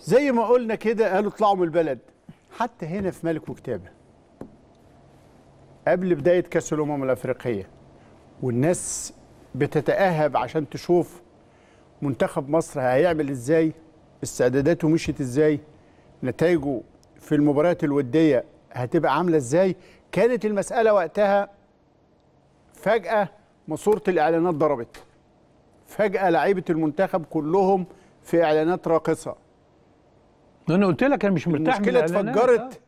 زي ما قلنا كده قالوا اطلعوا من البلد حتى هنا في ملك وكتابه قبل بدايه كاس الامم الافريقيه والناس بتتاهب عشان تشوف منتخب مصر هيعمل ازاي استعداداته مشيت ازاي نتائجه في المباريات الوديه هتبقى عامله ازاي كانت المساله وقتها فجاه ماسوره الاعلانات ضربت فجاه لعيبه المنتخب كلهم في اعلانات راقصه انا قلت لك انا مش مرتاح المشكله اتفجرت آه.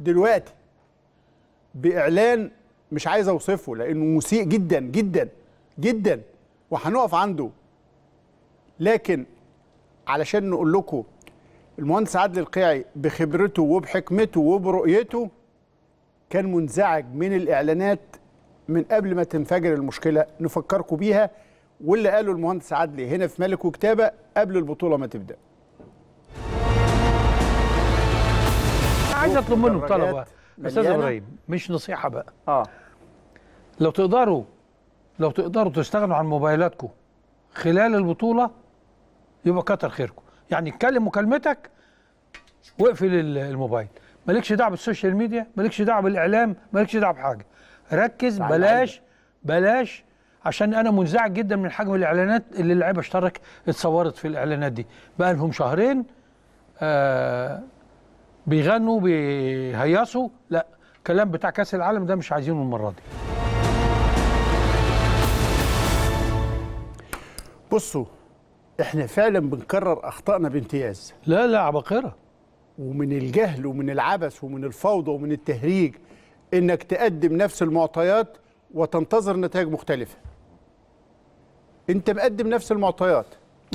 دلوقتي باعلان مش عايز اوصفه لانه مسيء جدا جدا جدا وهنقف عنده لكن علشان نقول لكم المهندس عادل القيعي بخبرته وبحكمته وبرؤيته كان منزعج من الاعلانات من قبل ما تنفجر المشكله نفكركم بيها واللي قاله المهندس عدلي هنا في ملك وكتابه قبل البطوله ما تبدا عايز اطلب منه طلب استاذ ابراهيم مش نصيحه بقى اه لو تقدروا لو تقدروا تستغنوا عن موبايلاتكم خلال البطوله يبقى كتر خيركم يعني اتكلم مكالمتك واقفل الموبايل مالكش دعوه بالسوشيال ميديا مالكش دعوه بالاعلام مالكش دعوه بحاجه ركز بلاش بلاش عشان انا منزعج جدا من حجم الاعلانات اللي اللعيبه اشترك اتصورت في الاعلانات دي بقى لهم شهرين آه بيغنوا بيهيصوا لا الكلام بتاع كاس العالم ده مش عايزينه المره دي بصوا احنا فعلا بنكرر اخطائنا بامتياز لا لا عباقره ومن الجهل ومن العبث ومن الفوضى ومن التهريج انك تقدم نفس المعطيات وتنتظر نتائج مختلفه انت مقدم نفس المعطيات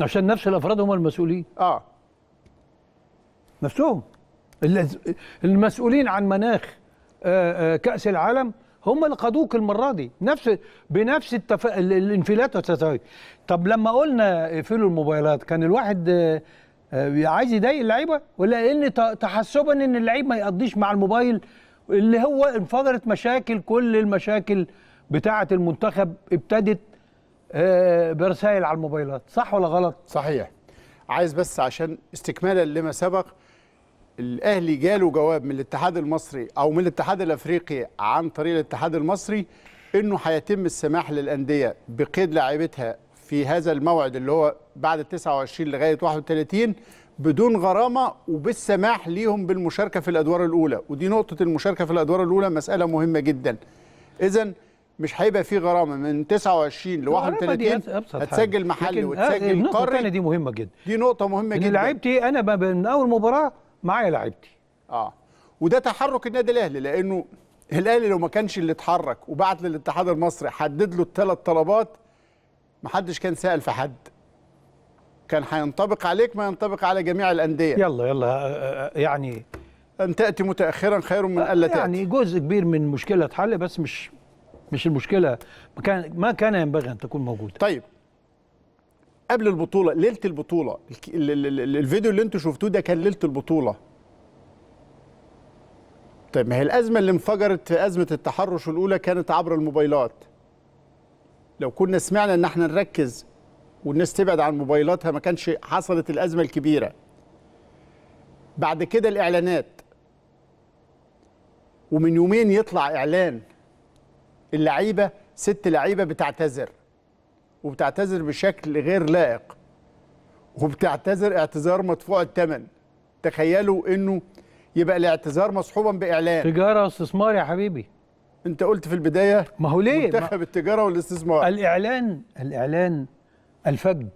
عشان نفس الافراد هم المسؤولين اه نفسهم المسؤولين عن مناخ آه، آه، كاس العالم هم اللي قادوك المره دي نفس بنفس التف... الانفلات والتساوي طب لما قلنا اقفلوا الموبايلات كان الواحد آه، عايز يضايق اللعيبه ولا ان تحسبا ان اللعيب ما يقضيش مع الموبايل اللي هو انفجرت مشاكل كل المشاكل بتاعه المنتخب ابتدت برسائل على الموبايلات صح ولا غلط صحيح عايز بس عشان استكمالا لما سبق الاهلي جاله جواب من الاتحاد المصري او من الاتحاد الافريقي عن طريق الاتحاد المصري انه هيتم السماح للانديه بقيد لاعبتها في هذا الموعد اللي هو بعد 29 لغايه 31 بدون غرامه وبالسماح ليهم بالمشاركه في الادوار الاولى ودي نقطه المشاركه في الادوار الاولى مساله مهمه جدا اذا مش هيبقى في غرامه من 29 ل 31 هتسجل محلي وتسجل آه، قاري النقطه دي مهمه جدا دي نقطه مهمه جدا لعبت ايه انا من اول مباراه معايا لعيبتي اه وده تحرك النادي الاهلي لانه الاهلي لو ما كانش اللي اتحرك وبعت للاتحاد المصري حدد له الثلاث طلبات ما حدش كان سال في حد كان هينطبق عليك ما ينطبق على جميع الانديه يلا يلا أه، أه، أه، يعني ان تاتي متاخرا خير من الا يعني تاتي يعني جزء كبير من مشكله اتحل بس مش مش المشكله ما كان ما كان ينبغي ان تكون موجوده طيب قبل البطوله ليله البطوله الفيديو اللي انتوا شفتوه ده كان ليله البطوله طيب ما هي الازمه اللي انفجرت في ازمه التحرش الاولى كانت عبر الموبايلات لو كنا سمعنا ان احنا نركز والناس تبعد عن موبايلاتها ما كانش حصلت الازمه الكبيره بعد كده الاعلانات ومن يومين يطلع اعلان اللعيبه ست لعيبه بتعتذر وبتعتذر بشكل غير لائق وبتعتذر اعتذار مدفوع الثمن تخيلوا انه يبقى الاعتذار مصحوبا باعلان تجاره واستثمار يا حبيبي انت قلت في البدايه ما هو ليه منتخب التجاره والاستثمار الاعلان الاعلان الفج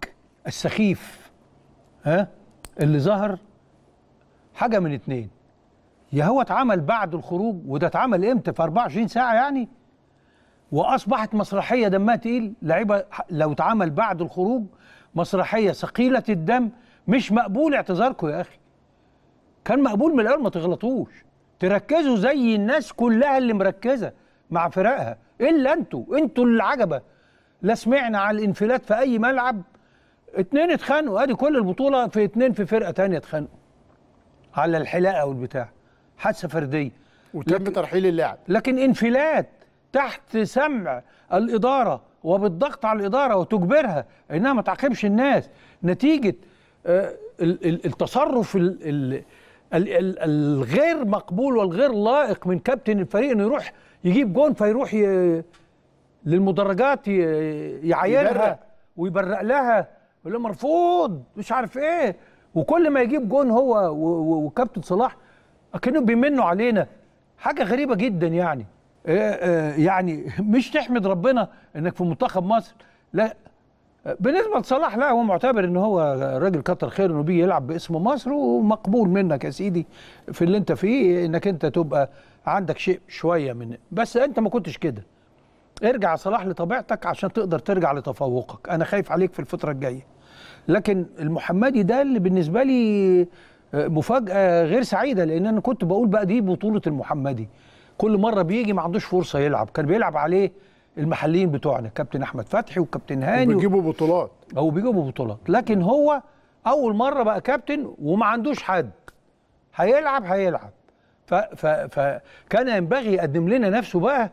السخيف ها اللي ظهر حاجه من اتنين يا هو اتعمل بعد الخروج وده اتعمل امتى في 24 ساعه يعني واصبحت مسرحيه دمها تقيل لعيبه لو اتعمل بعد الخروج مسرحيه ثقيله الدم مش مقبول اعتذاركم يا اخي كان مقبول من الاول ما تغلطوش تركزوا زي الناس كلها اللي مركزه مع فرقها الا انتوا انتوا اللي عجبه لا سمعنا على الانفلات في اي ملعب اتنين اتخانقوا ادي كل البطوله في اتنين في فرقه تانية اتخانقوا على الحلاقه والبتاع حادثه فرديه وتم لكن ترحيل اللاعب لكن انفلات تحت سمع الإدارة وبالضغط على الإدارة وتجبرها إنها ما تعاقبش الناس نتيجة آه، التصرف الغير مقبول والغير لائق من كابتن الفريق انه يروح يجيب جون فيروح للمدرجات يعايرها ويبرق لها يقول مرفوض مش عارف ايه وكل ما يجيب جون هو وكابتن صلاح اكنهم بيمنوا علينا حاجه غريبه جدا يعني آه، آه، يعني مش تحمد ربنا انك في منتخب مصر لا بالنسبه لصلاح لا هو معتبر ان هو راجل كتر خير انه بيلعب يلعب باسم مصر ومقبول منك يا سيدي في اللي انت فيه انك انت تبقى عندك شيء شويه من بس انت ما كنتش كده ارجع يا صلاح لطبيعتك عشان تقدر ترجع لتفوقك انا خايف عليك في الفتره الجايه لكن المحمدي ده اللي بالنسبه لي آه، مفاجاه غير سعيده لان انا كنت بقول بقى دي بطوله المحمدي كل مره بيجي ما عندوش فرصه يلعب كان بيلعب عليه المحليين بتوعنا كابتن احمد فتحي وكابتن هاني وبيجيبوا بطولات او بيجيبوا بطولات لكن هو اول مره بقى كابتن وما عندوش حد هيلعب هيلعب فكان ينبغي يقدم لنا نفسه بقى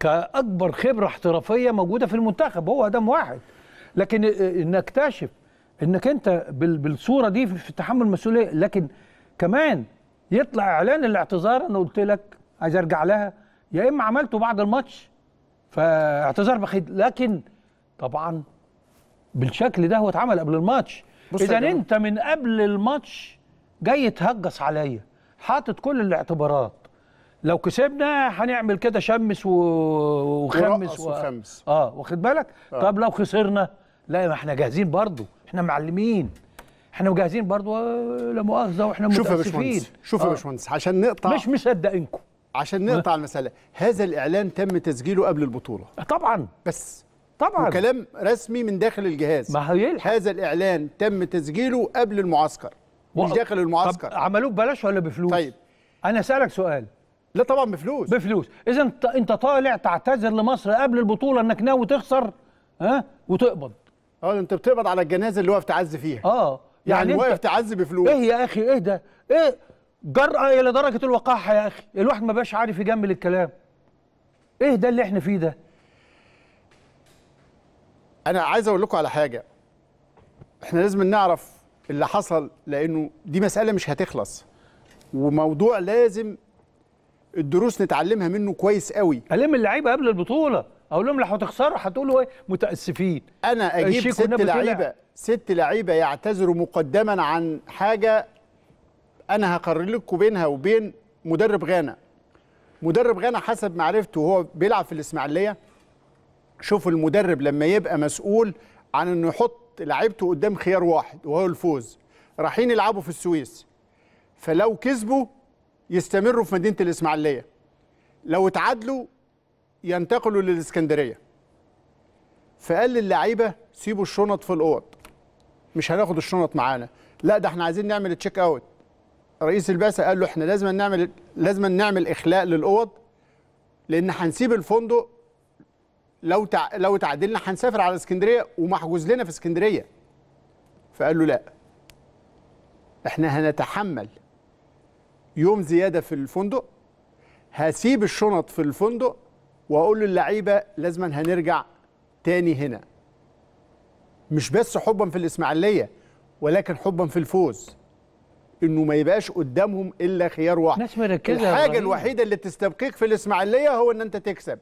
كاكبر خبره احترافيه موجوده في المنتخب هو ادم واحد لكن نكتشف انك انت بالصوره دي في تحمل المسؤوليه لكن كمان يطلع اعلان الاعتذار انا قلت لك عايز ارجع لها يا اما عملته بعد الماتش فاعتذار بخيت لكن طبعا بالشكل ده هو اتعمل قبل الماتش اذا انت من قبل الماتش جاي تهجس عليا حاطط كل الاعتبارات لو كسبنا هنعمل كده شمس وخمس و... وخمس اه واخد بالك آه. طب لو خسرنا لا ما احنا جاهزين برضو احنا معلمين احنا مجهزين برضو آه، لا مؤاخذه واحنا متاسفين شوف يا باشمهندس شوف يا آه. باشمهندس عشان نقطع مش مصدقينكم عشان نقطع المساله هذا الاعلان تم تسجيله قبل البطوله طبعا بس طبعا وكلام رسمي من داخل الجهاز ما هيلحق هذا الاعلان تم تسجيله قبل المعسكر و... مش داخل المعسكر طب عملوه ببلاش ولا بفلوس طيب انا اسالك سؤال لا طبعا بفلوس بفلوس اذا انت انت طالع تعتذر لمصر قبل البطوله انك ناوي تخسر ها وتقبض اه انت بتقبض على الجنازه اللي واقف تعز فيها اه يعني, يعني واقف تعز بفلوس ايه يا اخي ايه ده ايه جرأة إلى درجة الوقاحة يا أخي الواحد ما بقاش عارف يجمل الكلام إيه ده اللي إحنا فيه ده أنا عايز أقول لكم على حاجة إحنا لازم نعرف اللي حصل لأنه دي مسألة مش هتخلص وموضوع لازم الدروس نتعلمها منه كويس قوي ألم اللعيبة قبل البطولة اقول لهم لو هتخسروا هتقولوا ايه متاسفين انا اجيب ست لعيبه ست لعيبه يعتذروا مقدما عن حاجه انا هقرر لكم بينها وبين مدرب غانا مدرب غانا حسب معرفته وهو بيلعب في الاسماعيليه شوف المدرب لما يبقى مسؤول عن انه يحط لعيبته قدام خيار واحد وهو الفوز رايحين يلعبوا في السويس فلو كسبوا يستمروا في مدينه الاسماعيليه لو اتعادلوا ينتقلوا للاسكندريه فقال للعيبه سيبوا الشنط في الاوض مش هناخد الشنط معانا لا ده احنا عايزين نعمل تشيك اوت رئيس البعثه قال له احنا لازم نعمل لازم نعمل اخلاء للاوض لان هنسيب الفندق لو تع... لو تعدلنا هنسافر على اسكندريه ومحجوز لنا في اسكندريه فقال له لا احنا هنتحمل يوم زياده في الفندق هسيب الشنط في الفندق واقول للعيبه لازما هنرجع تاني هنا مش بس حبا في الاسماعيليه ولكن حبا في الفوز انه ما يبقاش قدامهم الا خيار واحد الناس مركزه الحاجه الوحيده اللي تستبقيك في الاسماعيليه هو ان انت تكسب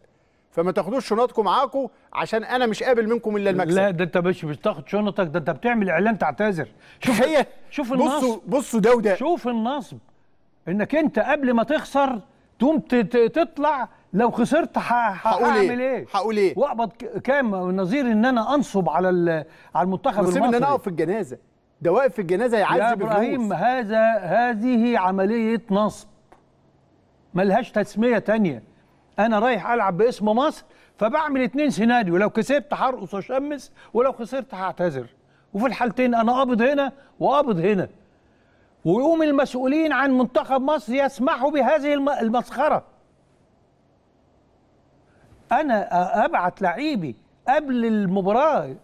فما تاخدوش شنطكم معاكم عشان انا مش قابل منكم الا المكسب لا ده انت مش بتاخد شنطك ده انت بتعمل اعلان تعتذر شوف هي شوف النصب بصوا بصوا ده وده شوف النصب انك انت قبل ما تخسر تقوم تطلع لو خسرت هقول إيه؟, ايه هقول ايه واقبض كام نظير ان انا انصب على على المنتخب المصري ان انا اقف في الجنازه ده واقف في الجنازه يعذب يا ابراهيم هذا هذه عمليه نصب ملهاش تسميه تانية انا رايح العب باسم مصر فبعمل اتنين سيناريو لو كسبت هرقص وشمس ولو خسرت هعتذر وفي الحالتين انا قابض هنا وقابض هنا ويقوم المسؤولين عن منتخب مصر يسمحوا بهذه المسخره انا ابعت لعيبي قبل المباراه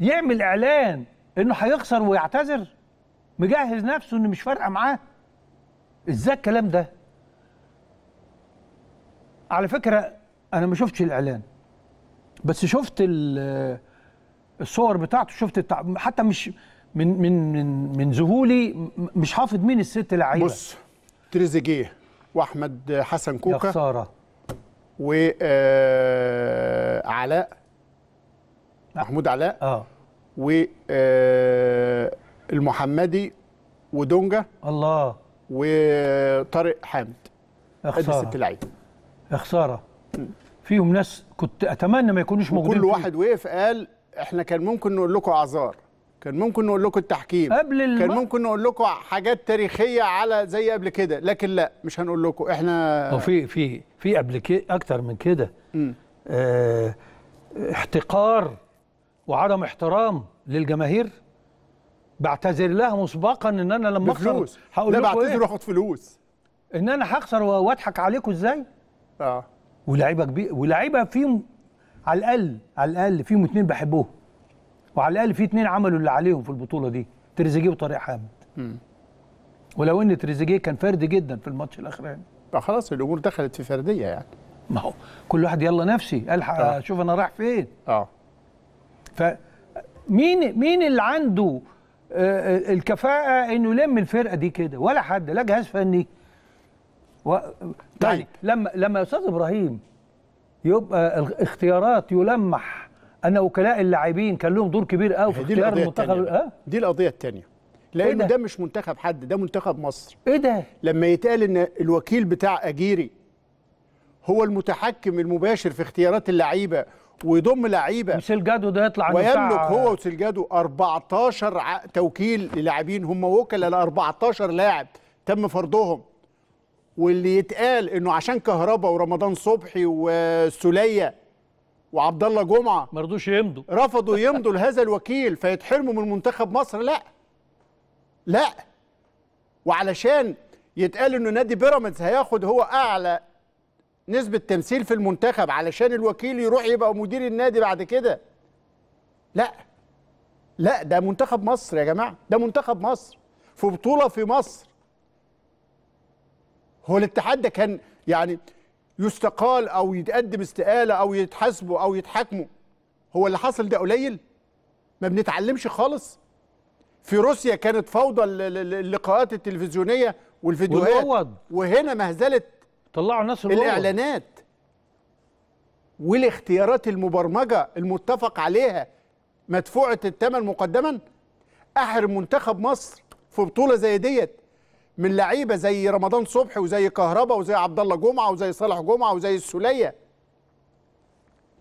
يعمل اعلان انه هيخسر ويعتذر مجهز نفسه ان مش فارقه معاه ازاي الكلام ده على فكره انا ما شفتش الاعلان بس شفت الصور بتاعته شفت التع... حتى مش من من من من ذهولي مش حافظ مين الست لعيبه بص تريزيجيه واحمد حسن كوكا يا خساره وعلاء آه، محمود علاء اه والمحمدي ودونجا الله وطارق حامد خساره ست لعيب يا خساره فيهم ناس كنت اتمنى ما يكونوش موجودين كل واحد وقف قال احنا كان ممكن نقول لكم اعذار كان ممكن نقول لكم التحكيم قبل الم... كان ممكن نقول لكم حاجات تاريخيه على زي قبل كده لكن لا مش هنقول لكم احنا هو في في في قبل كده اكتر من كده آه احتقار وعدم احترام للجماهير بعتذر لها مسبقا ان انا لما اخسر هقول لا بعتذر إيه؟ واخد فلوس ان انا هخسر واضحك عليكم ازاي؟ اه ولاعيبه كبير ولاعيبه فيهم على الاقل على الاقل فيهم اثنين بحبهم وعلى الاقل في اثنين عملوا اللي عليهم في البطوله دي تريزيجيه وطارق حامد ولو ان تريزيجيه كان فردي جدا في الماتش الاخراني آه، خلاص الامور دخلت في فرديه يعني ما هو كل واحد يلا نفسي الحق آه. اشوف انا رايح فين اه فمين مين اللي عنده آه، آه، الكفاءه انه يلم الفرقه دي كده ولا حد لا جهاز فني و... يعني طيب لما لما استاذ ابراهيم يبقى الاختيارات يلمح ان وكلاء اللاعبين كان لهم دور كبير قوي في اختيار المنتخب أه؟ دي القضيه الثانيه لانه إيه ده؟, ده مش منتخب حد ده منتخب مصر ايه ده لما يتقال ان الوكيل بتاع اجيري هو المتحكم المباشر في اختيارات اللعيبه ويضم لعيبه وسلجادو ده يطلع ويملك هو وسلجادو 14 توكيل للاعبين هم وكلاء ل 14 لاعب تم فرضهم واللي يتقال انه عشان كهربا ورمضان صبحي والسوليه وعبد الله جمعه ما رضوش يمضوا رفضوا يمضوا لهذا الوكيل فيتحرموا من منتخب مصر لا لا وعلشان يتقال انه نادي بيراميدز هياخد هو اعلى نسبه تمثيل في المنتخب علشان الوكيل يروح يبقى مدير النادي بعد كده لا لا ده منتخب مصر يا جماعه ده منتخب مصر في بطوله في مصر هو الاتحاد ده كان يعني يستقال او يتقدم استقاله او يتحاسبوا او يتحاكموا هو اللي حصل ده قليل ما بنتعلمش خالص في روسيا كانت فوضى اللقاءات التلفزيونيه والفيديوهات وهنا مهزله طلعوا الناس اللور. الاعلانات والاختيارات المبرمجه المتفق عليها مدفوعه الثمن مقدما احرم منتخب مصر في بطوله زي ديت من لعيبه زي رمضان صبحي وزي كهربا وزي عبد الله جمعه وزي صالح جمعه وزي السوليه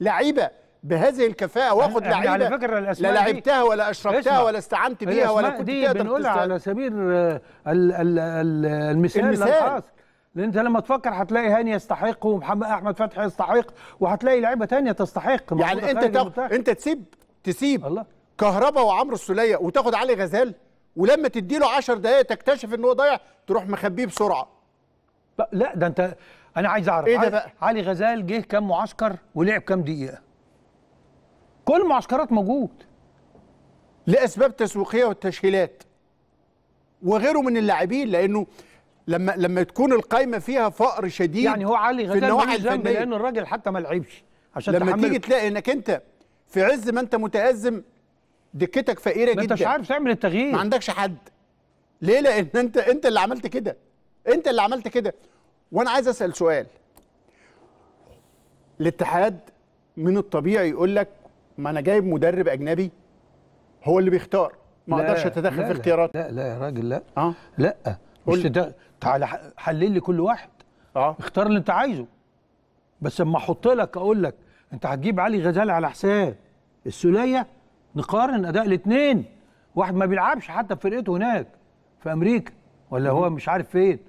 لعيبه بهذه الكفاءه واخد لعيبه على فكره الاسماء لا لعبتها ولا اشربتها ولا استعنت بيها ولا كنت دي بنقولها على سبيل آه، المثال المثال لان انت لما تفكر هتلاقي هاني يستحق ومحمد احمد فتحي يستحق وهتلاقي لعيبه تانية تستحق يعني انت تاخد انت تسيب تسيب الله كهربا وعمرو السوليه وتاخد علي غزال ولما تديله 10 دقائق تكتشف ان هو ضايع تروح مخبيه بسرعه لا, لا ده انت انا عايز اعرف ايه ده بقى؟ علي غزال جه كام معسكر ولعب كام دقيقه كل المعسكرات موجود لاسباب تسويقيه والتشكيلات وغيره من اللاعبين لانه لما لما تكون القايمه فيها فقر شديد يعني هو علي غزال ملوش ذنب لان الراجل حتى ما لعبش عشان لما تيجي تلاقي انك انت في عز ما انت متازم دكتك فقيره جدا انت مش عارف تعمل التغيير ما عندكش حد ليه لان انت انت اللي عملت كده انت اللي عملت كده وانا عايز اسال سؤال الاتحاد من الطبيعي يقول لك ما انا جايب مدرب اجنبي هو اللي بيختار ما اقدرش اتدخل في اختيارات لا لا يا راجل لا آه؟ لا قول ده تعالى حلل لي كل واحد اه اختار اللي انت عايزه بس اما احط لك اقول لك انت هتجيب علي غزال على حساب السوليه نقارن اداء الاثنين واحد ما بيلعبش حتى في فرقته هناك في امريكا ولا هو مش عارف فين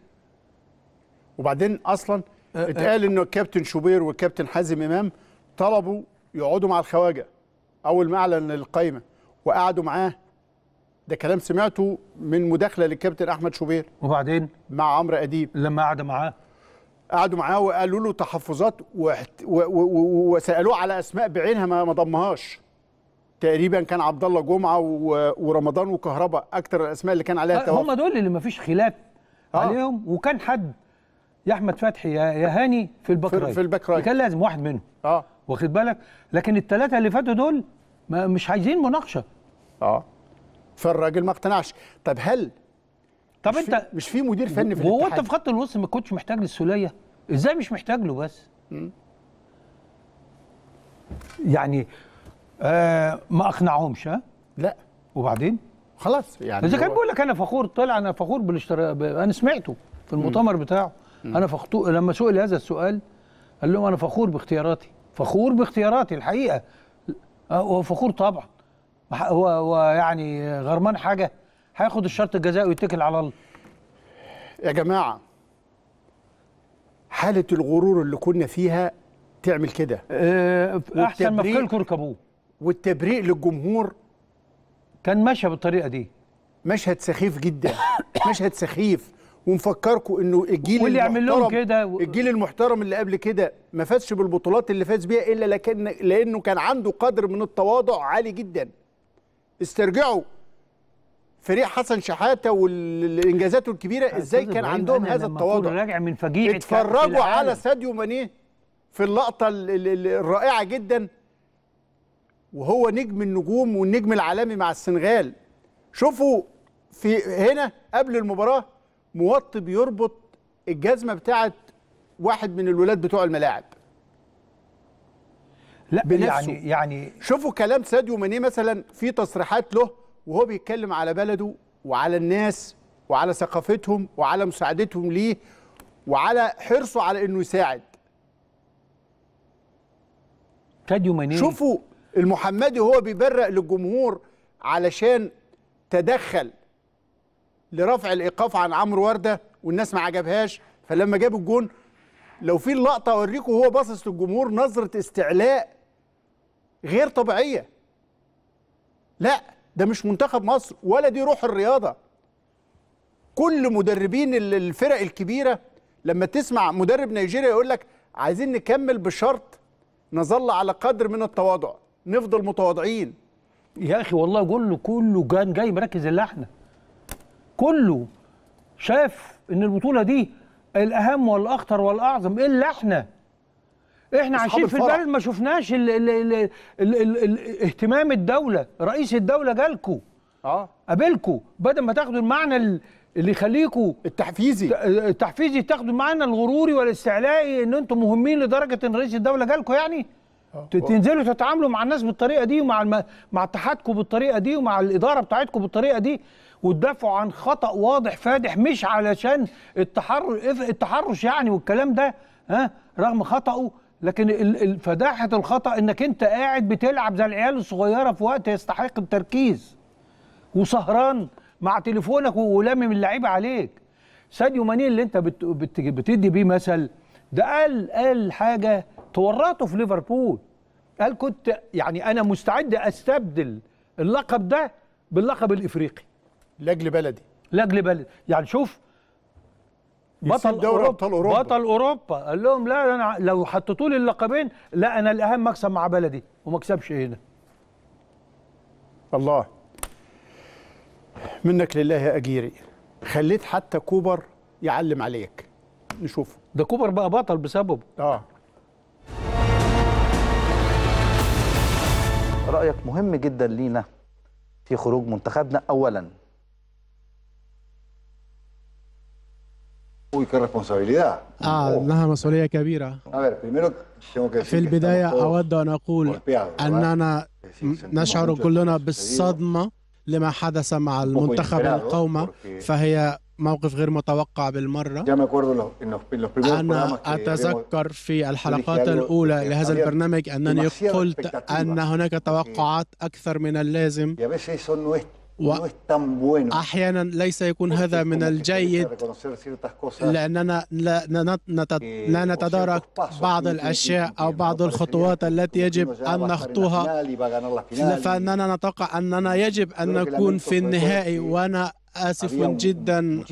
وبعدين اصلا أه، أه. اتقال انه الكابتن شوبير والكابتن حازم امام طلبوا يقعدوا مع الخواجه اول ما اعلن القايمه وقعدوا معاه ده كلام سمعته من مداخله للكابتن احمد شوبير وبعدين مع عمرو اديب لما قعد معاه قعدوا معاه وقالوا له تحفظات وسالوه على اسماء بعينها ما ضمهاش تقريبا كان عبد الله جمعه ورمضان وكهرباء اكتر الاسماء اللي كان عليها التوافق هم دول اللي ما فيش خلاف آه. عليهم وكان حد يا احمد فتحي يا هاني في الباك رايت في الباك رايت كان لازم واحد منهم اه واخد بالك لكن الثلاثه اللي فاتوا دول ما مش عايزين مناقشه اه فالراجل ما اقتنعش طب هل طب انت مش في مدير فني في الاتحاد هو انت في خط الوسط ما كنتش محتاج للسوليه ازاي مش محتاج له بس يعني آه ما اقنعهمش ها لا وبعدين خلاص يعني اذا كان بيقول لك انا فخور طلع انا فخور بالاشترا انا سمعته في المؤتمر بتاعه انا فخطو لما سئل هذا السؤال قال لهم انا فخور باختياراتي فخور باختياراتي الحقيقه آه، هو فخور طبعا هو هو يعني غرمان حاجه هياخد الشرط الجزائي ويتكل على الله يا جماعه حاله الغرور اللي كنا فيها تعمل كده أه احسن ما كلكم ركبوه والتبريق للجمهور كان ماشيه بالطريقه دي مشهد سخيف جدا مشهد سخيف ومفكركم انه الجيل واللي يعمل لهم كده و... الجيل المحترم اللي قبل كده ما فازش بالبطولات اللي فاز بيها الا لكن لانه كان عنده قدر من التواضع عالي جدا استرجعوا فريق حسن شحاته والانجازاته الكبيره ازاي كان عندهم هذا التواضع راجع من فجيعه اتفرجوا على ساديو مانيه في اللقطه الرائعه جدا وهو نجم النجوم والنجم العالمي مع السنغال شوفوا في هنا قبل المباراه موطي بيربط الجزمه بتاعه واحد من الولاد بتوع الملاعب لا بنفسه يعني يعني شوفوا كلام ساديو ماني مثلا في تصريحات له وهو بيتكلم على بلده وعلى الناس وعلى ثقافتهم وعلى مساعدتهم ليه وعلى حرصه على انه يساعد ساديو ماني شوفوا المحمدي هو بيبرق للجمهور علشان تدخل لرفع الايقاف عن عمرو ورده والناس ما عجبهاش فلما جاب الجون لو في اللقطه اوريكم هو باصص للجمهور نظره استعلاء غير طبيعيه لا ده مش منتخب مصر ولا دي روح الرياضه كل مدربين الفرق الكبيره لما تسمع مدرب نيجيريا يقول لك عايزين نكمل بشرط نظل على قدر من التواضع نفضل متواضعين يا اخي والله كله كله كان جاي مركز احنا كله شاف ان البطوله دي الاهم والاخطر والاعظم الا احنا احنا عايشين في البلد ما شفناش الـ الـ الـ الـ الـ الـ اهتمام الدوله رئيس الدوله جالكو اه قابلكوا بدل ما تاخدوا المعنى اللي يخليكوا التحفيزي التحفيزي تاخدوا المعنى الغروري والاستعلائي ان انتم مهمين لدرجه ان رئيس الدوله جالكو يعني آه. تنزلوا تتعاملوا مع الناس بالطريقه دي ومع الم... مع اتحادكم بالطريقه دي ومع الاداره بتاعتكم بالطريقه دي وتدافعوا عن خطا واضح فادح مش علشان التحرش التحرش يعني والكلام ده ها رغم خطأه لكن فداحه الخطا انك انت قاعد بتلعب زي العيال الصغيره في وقت يستحق التركيز وسهران مع تليفونك ولامم اللعيبه عليك ساديو ماني اللي انت بتدي بيه مثل ده قال قال حاجه تورطه في ليفربول قال كنت يعني انا مستعد استبدل اللقب ده باللقب الافريقي لاجل بلدي لاجل بلدي يعني شوف بطل دوري ابطال اوروبا بطل اوروبا قال لهم لا انا لو حطيتوا لي اللقبين لا انا الاهم مكسب مع بلدي وما اكسبش هنا الله منك لله يا اجيري خليت حتى كوبر يعلم عليك نشوفه ده كوبر بقى بطل بسببه اه رايك مهم جدا لينا في خروج منتخبنا اولا Uy, qué responsabilidad. آه إنها مسؤولية كبيرة A ver, primero tengo que في decir que البداية أود أن أقول أننا نشعر كلنا بالصدمة لما حدث مع المنتخب القومة فهي موقف غير متوقع بالمرة Ya me acuerdo en los, أنا أتذكر في الحلقات الأولى لهذا البرنامج أنني قلت أن هناك توقعات أكثر من اللازم y a veces احيانا ليس يكون هذا من الجيد لأننا لا نتدارك بعض الأشياء أو بعض الخطوات التي يجب أن نخطوها فأننا نتوقع أننا يجب أن نكون في النهائي وأنا آسف جدا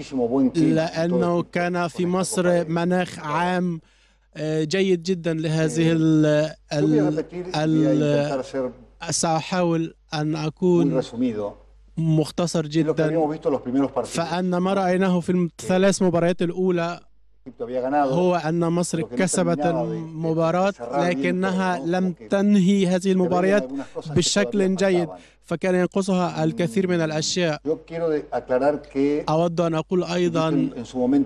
لأنه كان في مصر مناخ عام آه، جيد جدا لهذه eh, ال ال سأحاول أن أكون مختصر جدا فأن ما رأيناه في الثلاث مباريات الأولى هو أن مصر كسبت المباراة لكنها لم تنهي هذه المباريات بشكل جيد فكان ينقصها الكثير من الأشياء أود أن أقول أيضا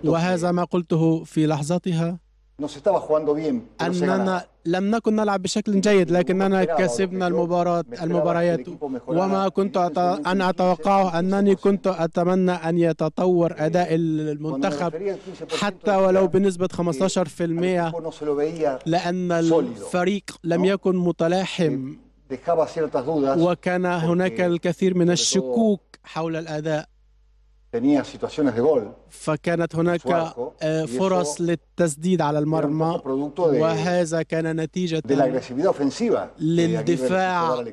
وهذا ما قلته في لحظتها أننا لم نكن نلعب بشكل جيد لكننا كسبنا المباراة المباريات وما كنت أنا أتوقعه أنني كنت أتمنى أن يتطور أداء المنتخب حتى ولو بنسبة 15% لأن الفريق لم يكن متلاحم eh, وكان هناك الكثير من الشكوك حول الأداء فكانت هناك آه، فرص للتسديد على المرمى وهذا كان نتيجة للدفاع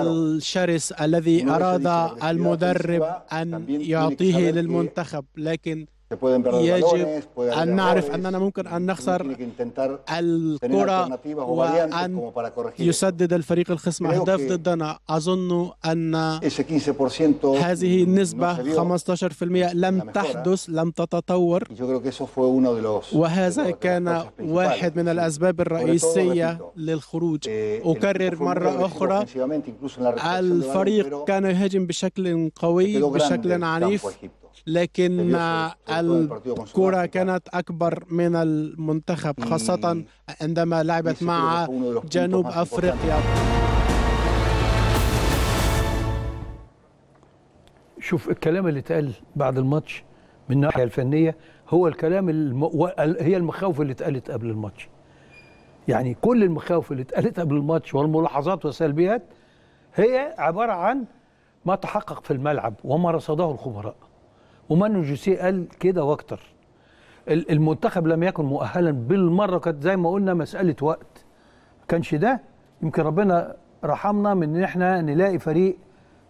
الشرس الذي أراد المدرب أن يعطيه للمنتخب لكن يجب أن نعرف أننا ممكن أن نخسر الكرة وأن يسدد الفريق الخصم أهداف ضدنا أظن أن هذه النسبة 15% لم تحدث لم تتطور وهذا كان واحد من الأسباب الرئيسية للخروج eh, أكرر مرة أخرى الفريق كان يهاجم بشكل قوي بشكل عنيف لكن طيب، طيب، طيب، الكرة كانت أكبر من المنتخب خاصة عندما لعبت مع جنوب أفريقيا شوف الكلام اللي اتقال بعد الماتش من الناحية الفنية هو الكلام الم... هي المخاوف اللي اتقالت قبل الماتش يعني كل المخاوف اللي اتقالت قبل الماتش والملاحظات والسلبيات هي عبارة عن ما تحقق في الملعب وما رصده الخبراء ومانو جوسيه قال كده واكتر المنتخب لم يكن مؤهلا بالمره كانت زي ما قلنا مساله وقت كانش ده يمكن ربنا رحمنا من ان احنا نلاقي فريق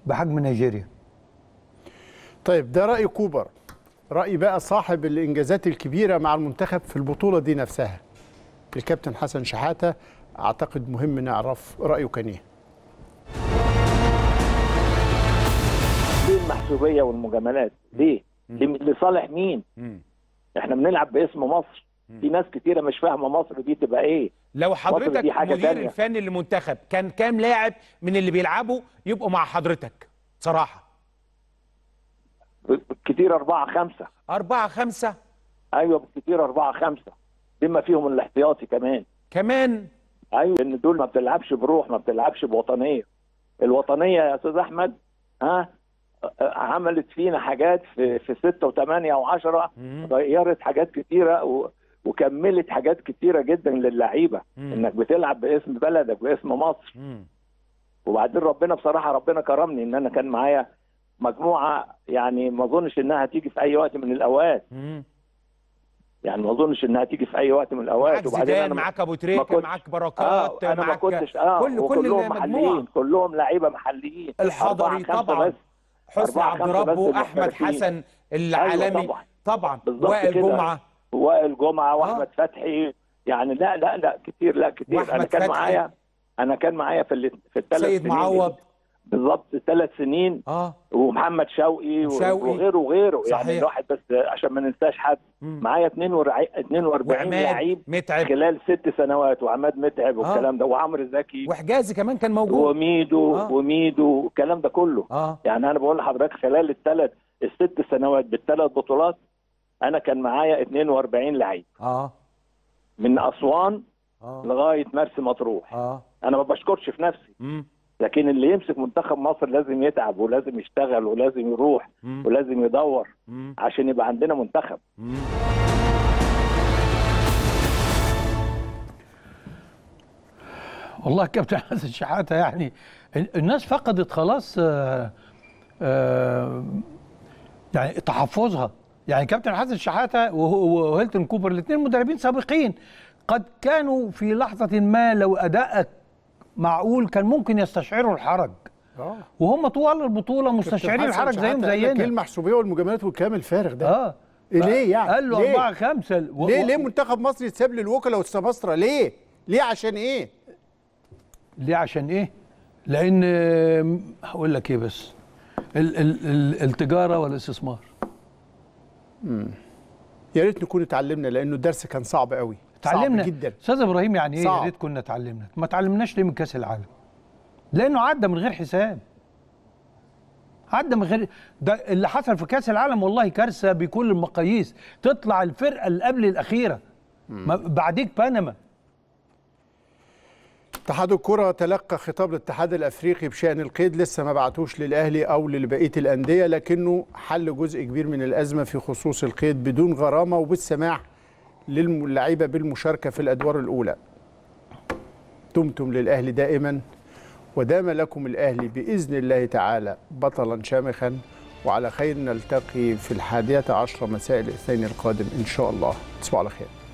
بحجم نيجيريا طيب ده راي كوبر راي بقى صاحب الانجازات الكبيره مع المنتخب في البطوله دي نفسها الكابتن حسن شحاته اعتقد مهم نعرف رايه كان ايه التعصبيه والمجاملات ليه؟ لصالح مين؟ احنا بنلعب باسم مصر في ناس كتيره مش فاهمه مصر دي تبقى ايه لو حضرتك مدير الفني للمنتخب كان كام لاعب من اللي بيلعبوا يبقوا مع حضرتك صراحه كتير أربعة خمسة أربعة خمسة أيوة كتير أربعة خمسة بما فيهم الاحتياطي كمان كمان أيوة إن دول ما بتلعبش بروح ما بتلعبش بوطنية الوطنية يا أستاذ أحمد ها عملت فينا حاجات في في 6 و8 و10 غيرت حاجات كتيره و وكملت حاجات كتيره جدا للعيبه انك بتلعب باسم بلدك باسم مصر مم. وبعدين ربنا بصراحه ربنا كرمني ان انا كان معايا مجموعه يعني ما اظنش انها هتيجي في اي وقت من الاوقات يعني ما اظنش انها هتيجي في اي وقت من الاوقات وبعدين انا معاك ابو تريكه معاك بركات آه انا معاك ما كنتش اه كل كلهم محليين كلهم لعيبه محليين الحضري طبعا بس حسني عبد ربه واحمد حسن العالمي أيوة طبعا, طبعا. وائل جمعه وائل جمعه آه. واحمد آه. فتحي يعني لا لا لا كتير لا كتير انا كان معايا انا كان معايا في في الثلاث سنين معوض بالظبط ثلاث سنين اه ومحمد شوقي, شوقي. وغيره وغيره يعني صحيح. يعني الواحد بس عشان ما ننساش حد معايا 42 لعيب متعب خلال ست سنوات وعماد متعب آه. والكلام آه. ده وعمرو زكي وحجازي كمان كان موجود وميدو آه. وميدو والكلام ده كله آه. يعني انا بقول لحضرتك خلال الثلاث الست سنوات بالثلاث بطولات انا كان معايا 42 لعيب اه من اسوان آه. لغايه مرسى مطروح آه. انا ما بشكرش في نفسي مم. لكن اللي يمسك منتخب مصر لازم يتعب ولازم يشتغل ولازم يروح ولازم يدور عشان يبقى عندنا منتخب والله كابتن حسن شحاته يعني الناس فقدت خلاص آه، آه، يعني تحفظها يعني كابتن حسن شحاته وهيلتون كوبر الاثنين مدربين سابقين قد كانوا في لحظه ما لو ادائك معقول كان ممكن يستشعروا الحرج آه. وهم طوال البطوله مستشعرين الحرج زيهم زينا كلمه حسوبيه والمجاملات والكلام الفارغ ده اه إيه ليه يعني قال له ليه؟ أربعة خمسة و... ليه ليه منتخب مصر يتساب للوكلاء والسماسره ليه ليه عشان ايه ليه عشان ايه لان هقول لك ايه بس ال ال ال التجاره والاستثمار امم يا ريت نكون اتعلمنا لانه الدرس كان صعب قوي تعلمنا جدا استاذ ابراهيم يعني ايه يا ريت كنا اتعلمنا ما تعلمناش ليه من كاس العالم لانه عدى من غير حساب عدى من غير ده اللي حصل في كاس العالم والله كارثه بكل المقاييس تطلع الفرقه اللي قبل الاخيره ما بعديك بنما اتحاد الكرة تلقى خطاب الاتحاد الافريقي بشان القيد لسه ما بعتوش للاهلي او لبقيه الانديه لكنه حل جزء كبير من الازمه في خصوص القيد بدون غرامه وبالسماح للعيبة بالمشاركة في الأدوار الأولى دمتم للأهلي دائما ودام لكم الأهلي بإذن الله تعالى بطلا شامخا وعلى خير نلتقي في الحادية عشر مساء الاثنين القادم إن شاء الله تصبحوا على خير